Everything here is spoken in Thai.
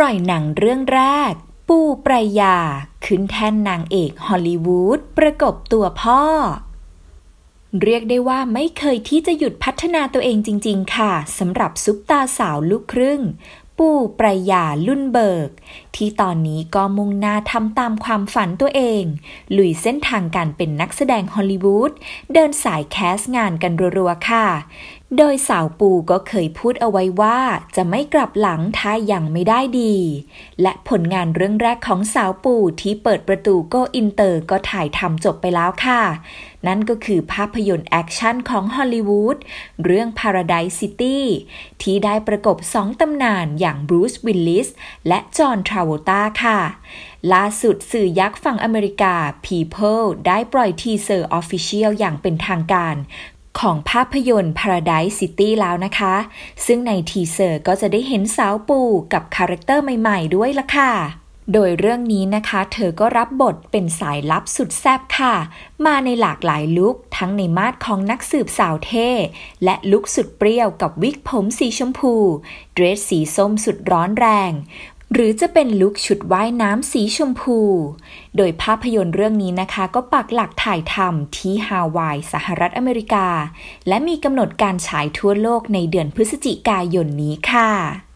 ล่อยหนังเรื่องแรก ปูปรายา ขึ้นแท่นนางเอกฮอลลีวูดประกบตัวพ่อ เรียกได้ว่าไม่เคยที่จะหยุดพัฒนาตัวเองจริง ๆ ค่ะ สำหรับซุปตาสาวลูกครึ่ง ปู่ปรายาลุ่นเบิก ที่ตอนนี้ก็มุ่งหน้าทำตามความฝันตัวเอง ลุยเส้นทางการเป็นนักแสดงฮอลลีวูด เดินสายแคสงานกันรัวๆ ค่ะโดยสาวปูก็เคยพูดเอาไว้ว่า จะไม่กลับหลังถ้ายังไม่ได้ดี และผลงานเรื่องแรกของสาวปูที่เปิดประตูโกอินเตอร์ก็ถ่ายทำจบไปแล้วค่ะ นั่นก็คือภาพยนตร์แอคชั่นของฮอลลีวูดเรื่อง Paradise City ที่ได้ประกบสองตำนานอย่างบรูซวิลลิสและจอห์นทราวตาค่ะ ล่าสุดสื่อยักษ์ฝั่งอเมริกา People ได้ปล่อยทีเซอร์ออฟฟิเชียลอย่างเป็นทางการของภาพยนตร์ Paradise City แล้วนะคะ ซึ่งในทีเซอร์ก็จะได้เห็นสาวปูกับคาแรคเตอร์ใหม่ๆ ด้วยละค่ะ โดยเรื่องนี้นะคะเธอก็รับบทเป็นสายลับสุดแซบค่ะ มาในหลากหลายลุคทั้งในมาดของนักสืบสาวเท่และลุคสุดเปรี้ยวกับวิกผมสีชมพู เดรสสีส้มสุดร้อนแรงหรือจะเป็นลุคชุดว่ายน้ำสีชมพู โดยภาพยนตร์เรื่องนี้นะคะ ก็ปักหลักถ่ายทำที่ฮาวาย สหรัฐอเมริกา และมีกำหนดการฉายทั่วโลกในเดือนพฤศจิกายนนี้ค่ะ